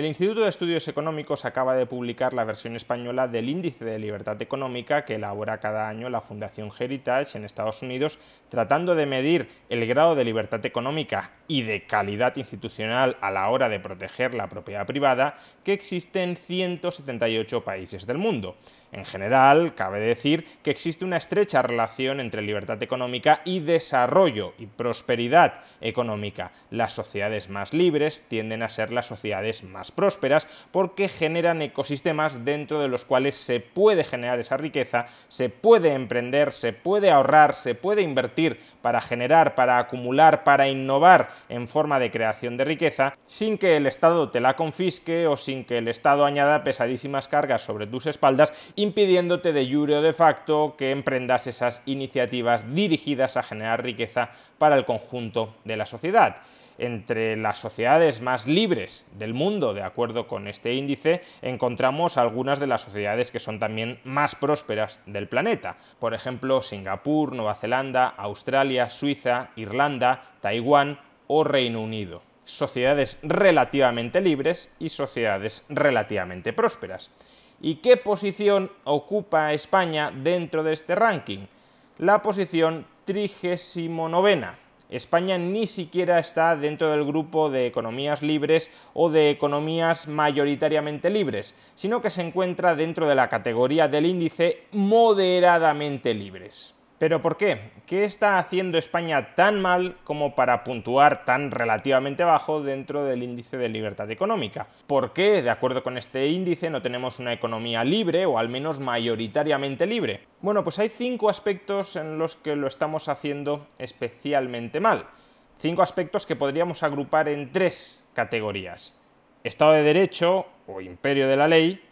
El Instituto de Estudios Económicos acaba de publicar la versión española del Índice de Libertad Económica que elabora cada año la Fundación Heritage en Estados Unidos, tratando de medir el grado de libertad económica y de calidad institucional a la hora de proteger la propiedad privada que existe en 178 países del mundo. En general, cabe decir que existe una estrecha relación entre libertad económica y desarrollo y prosperidad económica. Las sociedades más libres tienden a ser las sociedades más prósperas porque generan ecosistemas dentro de los cuales se puede generar esa riqueza, se puede emprender, se puede ahorrar, se puede invertir para generar, para acumular, para innovar en forma de creación de riqueza, sin que el Estado te la confisque o sin que el Estado añada pesadísimas cargas sobre tus espaldas impidiéndote de jure o de facto que emprendas esas iniciativas dirigidas a generar riqueza para el conjunto de la sociedad. Entre las sociedades más libres del mundo, de acuerdo con este índice, encontramos algunas de las sociedades que son también más prósperas del planeta. Por ejemplo, Singapur, Nueva Zelanda, Australia, Suiza, Irlanda, Taiwán o Reino Unido sociedades relativamente libres y sociedades relativamente prósperas. ¿Y qué posición ocupa España dentro de este ranking? La posición trigésimo novena. España ni siquiera está dentro del grupo de economías libres o de economías mayoritariamente libres, sino que se encuentra dentro de la categoría del índice moderadamente libres. ¿Pero por qué? ¿Qué está haciendo España tan mal como para puntuar tan relativamente bajo dentro del índice de libertad económica? ¿Por qué, de acuerdo con este índice, no tenemos una economía libre o al menos mayoritariamente libre? Bueno, pues hay cinco aspectos en los que lo estamos haciendo especialmente mal. Cinco aspectos que podríamos agrupar en tres categorías. Estado de Derecho o imperio de la ley,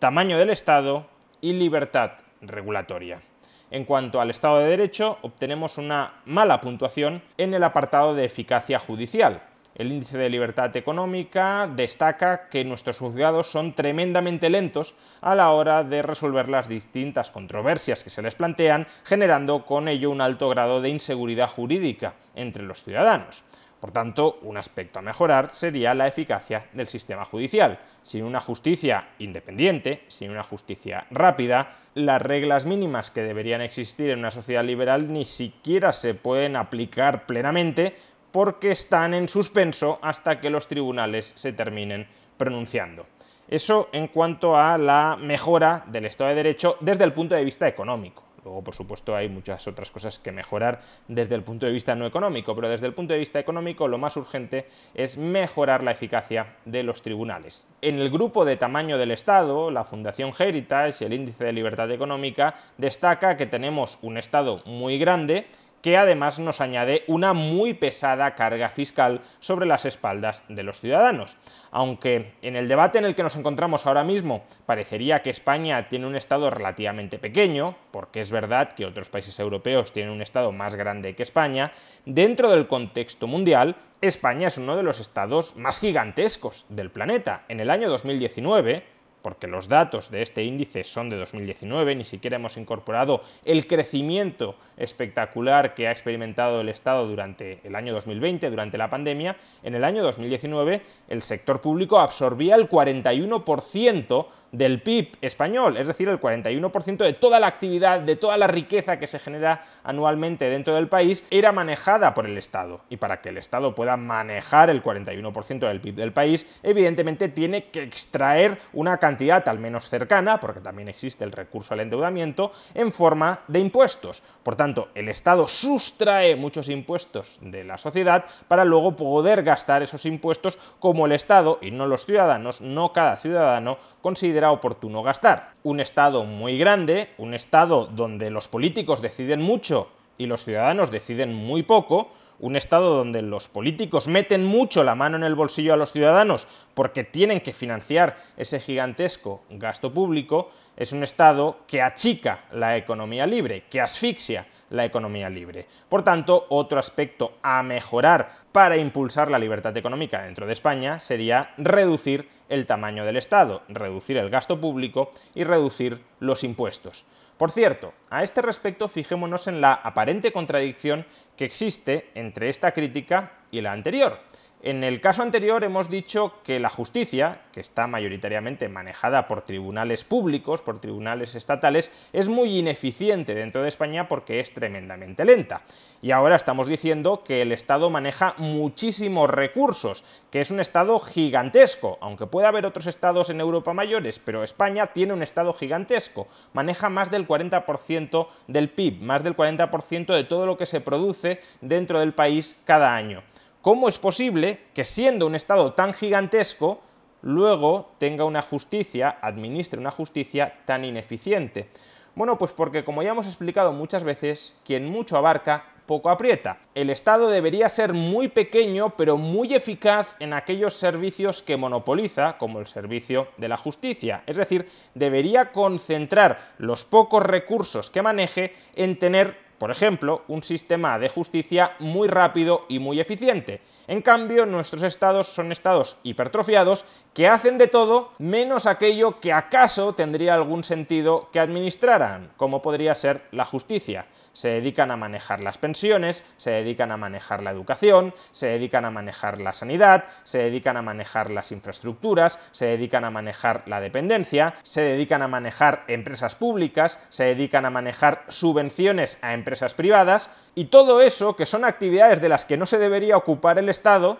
tamaño del Estado y libertad regulatoria. En cuanto al Estado de Derecho, obtenemos una mala puntuación en el apartado de eficacia judicial. El índice de libertad económica destaca que nuestros juzgados son tremendamente lentos a la hora de resolver las distintas controversias que se les plantean, generando con ello un alto grado de inseguridad jurídica entre los ciudadanos. Por tanto, un aspecto a mejorar sería la eficacia del sistema judicial. Sin una justicia independiente, sin una justicia rápida, las reglas mínimas que deberían existir en una sociedad liberal ni siquiera se pueden aplicar plenamente porque están en suspenso hasta que los tribunales se terminen pronunciando. Eso en cuanto a la mejora del Estado de Derecho desde el punto de vista económico. Luego, por supuesto, hay muchas otras cosas que mejorar desde el punto de vista no económico, pero desde el punto de vista económico lo más urgente es mejorar la eficacia de los tribunales. En el grupo de tamaño del Estado, la Fundación Heritage, el Índice de Libertad Económica, destaca que tenemos un Estado muy grande que además nos añade una muy pesada carga fiscal sobre las espaldas de los ciudadanos. Aunque en el debate en el que nos encontramos ahora mismo parecería que España tiene un Estado relativamente pequeño, porque es verdad que otros países europeos tienen un Estado más grande que España, dentro del contexto mundial, España es uno de los estados más gigantescos del planeta. En el año 2019, porque los datos de este índice son de 2019, ni siquiera hemos incorporado el crecimiento espectacular que ha experimentado el Estado durante el año 2020, durante la pandemia, en el año 2019 el sector público absorbía el 41% del PIB español, es decir, el 41% de toda la actividad, de toda la riqueza que se genera anualmente dentro del país, era manejada por el Estado. Y para que el Estado pueda manejar el 41% del PIB del país, evidentemente tiene que extraer una cantidad cantidad al menos cercana, porque también existe el recurso al endeudamiento, en forma de impuestos. Por tanto, el Estado sustrae muchos impuestos de la sociedad para luego poder gastar esos impuestos como el Estado y no los ciudadanos, no cada ciudadano considera oportuno gastar. Un Estado muy grande, un Estado donde los políticos deciden mucho y los ciudadanos deciden muy poco, un Estado donde los políticos meten mucho la mano en el bolsillo a los ciudadanos porque tienen que financiar ese gigantesco gasto público, es un Estado que achica la economía libre, que asfixia la economía libre. Por tanto, otro aspecto a mejorar para impulsar la libertad económica dentro de España sería reducir el tamaño del Estado, reducir el gasto público y reducir los impuestos. Por cierto, a este respecto fijémonos en la aparente contradicción que existe entre esta crítica y la anterior. En el caso anterior hemos dicho que la justicia, que está mayoritariamente manejada por tribunales públicos, por tribunales estatales, es muy ineficiente dentro de España porque es tremendamente lenta. Y ahora estamos diciendo que el Estado maneja muchísimos recursos, que es un Estado gigantesco, aunque puede haber otros estados en Europa mayores, pero España tiene un Estado gigantesco, maneja más del 40% del PIB, más del 40% de todo lo que se produce dentro del país cada año. ¿Cómo es posible que siendo un Estado tan gigantesco, luego tenga una justicia, administre una justicia tan ineficiente? Bueno, pues porque como ya hemos explicado muchas veces, quien mucho abarca, poco aprieta. El Estado debería ser muy pequeño, pero muy eficaz en aquellos servicios que monopoliza, como el servicio de la justicia. Es decir, debería concentrar los pocos recursos que maneje en tener por ejemplo, un sistema de justicia muy rápido y muy eficiente. En cambio, nuestros estados son estados hipertrofiados que hacen de todo menos aquello que acaso tendría algún sentido que administraran, como podría ser la justicia. Se dedican a manejar las pensiones, se dedican a manejar la educación, se dedican a manejar la sanidad, se dedican a manejar las infraestructuras, se dedican a manejar la dependencia, se dedican a manejar empresas públicas, se dedican a manejar subvenciones a empresas empresas privadas, y todo eso, que son actividades de las que no se debería ocupar el Estado,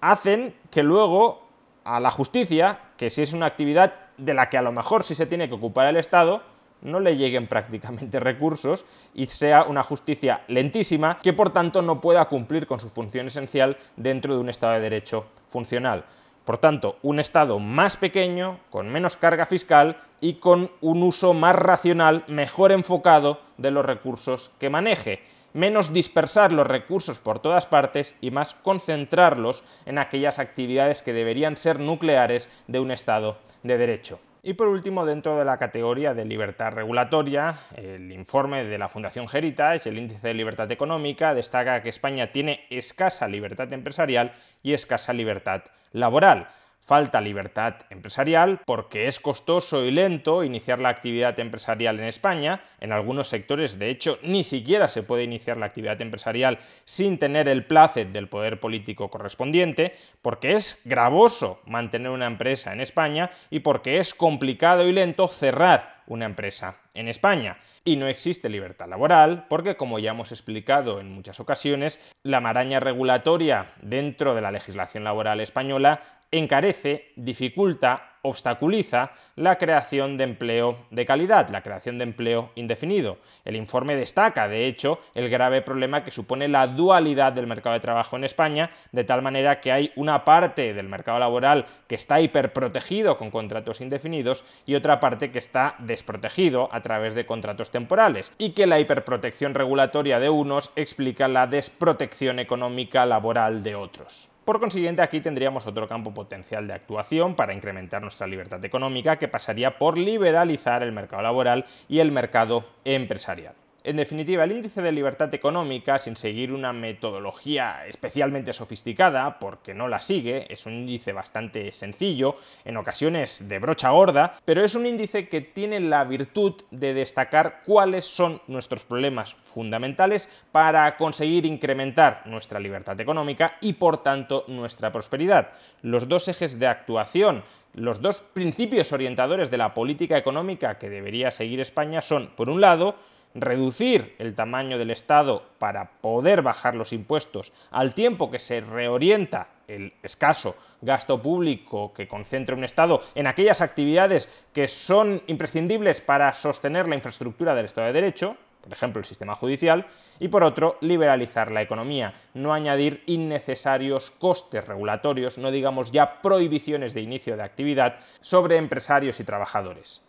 hacen que luego a la justicia, que si es una actividad de la que a lo mejor sí se tiene que ocupar el Estado, no le lleguen prácticamente recursos y sea una justicia lentísima que por tanto no pueda cumplir con su función esencial dentro de un Estado de Derecho funcional. Por tanto, un Estado más pequeño, con menos carga fiscal, y con un uso más racional, mejor enfocado de los recursos que maneje. Menos dispersar los recursos por todas partes y más concentrarlos en aquellas actividades que deberían ser nucleares de un Estado de Derecho. Y por último, dentro de la categoría de libertad regulatoria, el informe de la Fundación Heritage, el índice de libertad económica, destaca que España tiene escasa libertad empresarial y escasa libertad laboral. Falta libertad empresarial porque es costoso y lento iniciar la actividad empresarial en España. En algunos sectores, de hecho, ni siquiera se puede iniciar la actividad empresarial sin tener el placet del poder político correspondiente, porque es gravoso mantener una empresa en España y porque es complicado y lento cerrar una empresa en España. Y no existe libertad laboral porque, como ya hemos explicado en muchas ocasiones, la maraña regulatoria dentro de la legislación laboral española encarece, dificulta, obstaculiza la creación de empleo de calidad, la creación de empleo indefinido. El informe destaca, de hecho, el grave problema que supone la dualidad del mercado de trabajo en España, de tal manera que hay una parte del mercado laboral que está hiperprotegido con contratos indefinidos y otra parte que está desprotegido a través de contratos temporales, y que la hiperprotección regulatoria de unos explica la desprotección económica laboral de otros. Por consiguiente, aquí tendríamos otro campo potencial de actuación para incrementar nuestra libertad económica que pasaría por liberalizar el mercado laboral y el mercado empresarial. En definitiva, el índice de libertad económica, sin seguir una metodología especialmente sofisticada, porque no la sigue, es un índice bastante sencillo, en ocasiones de brocha gorda, pero es un índice que tiene la virtud de destacar cuáles son nuestros problemas fundamentales para conseguir incrementar nuestra libertad económica y por tanto nuestra prosperidad. Los dos ejes de actuación los dos principios orientadores de la política económica que debería seguir España son, por un lado, reducir el tamaño del Estado para poder bajar los impuestos al tiempo que se reorienta el escaso gasto público que concentra un Estado en aquellas actividades que son imprescindibles para sostener la infraestructura del Estado de Derecho, por ejemplo el sistema judicial, y por otro, liberalizar la economía, no añadir innecesarios costes regulatorios, no digamos ya prohibiciones de inicio de actividad sobre empresarios y trabajadores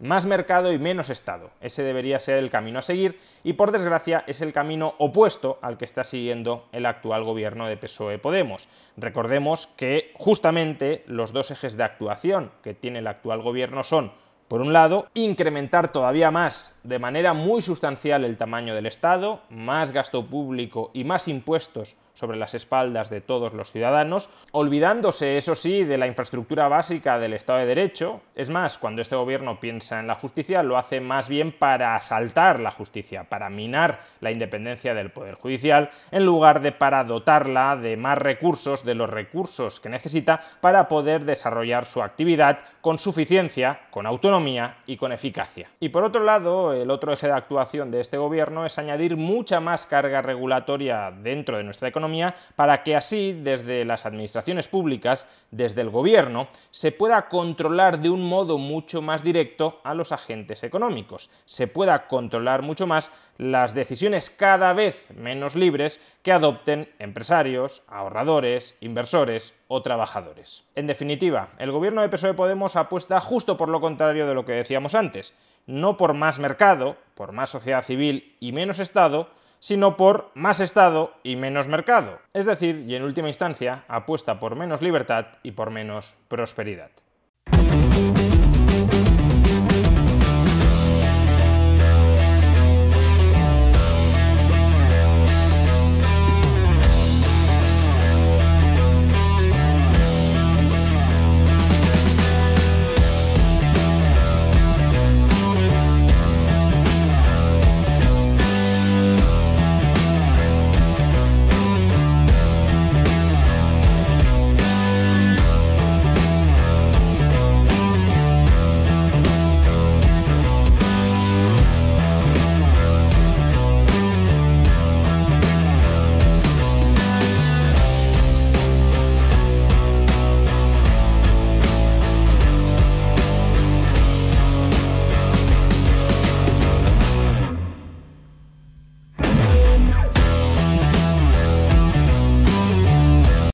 más mercado y menos Estado. Ese debería ser el camino a seguir y por desgracia es el camino opuesto al que está siguiendo el actual gobierno de PSOE Podemos. Recordemos que justamente los dos ejes de actuación que tiene el actual gobierno son por un lado, incrementar todavía más, de manera muy sustancial, el tamaño del Estado, más gasto público y más impuestos sobre las espaldas de todos los ciudadanos, olvidándose, eso sí, de la infraestructura básica del Estado de Derecho. Es más, cuando este gobierno piensa en la justicia, lo hace más bien para asaltar la justicia, para minar la independencia del Poder Judicial, en lugar de para dotarla de más recursos, de los recursos que necesita para poder desarrollar su actividad con suficiencia, con autonomía y con eficacia. Y por otro lado, el otro eje de actuación de este gobierno es añadir mucha más carga regulatoria dentro de nuestra economía para que así desde las administraciones públicas, desde el gobierno, se pueda controlar de un modo mucho más directo a los agentes económicos, se pueda controlar mucho más las decisiones cada vez menos libres que adopten empresarios, ahorradores, inversores o trabajadores. En definitiva, el gobierno de PSOE Podemos apuesta justo por lo contrario de lo que decíamos antes, no por más mercado, por más sociedad civil y menos Estado, sino por más Estado y menos mercado. Es decir, y en última instancia, apuesta por menos libertad y por menos prosperidad.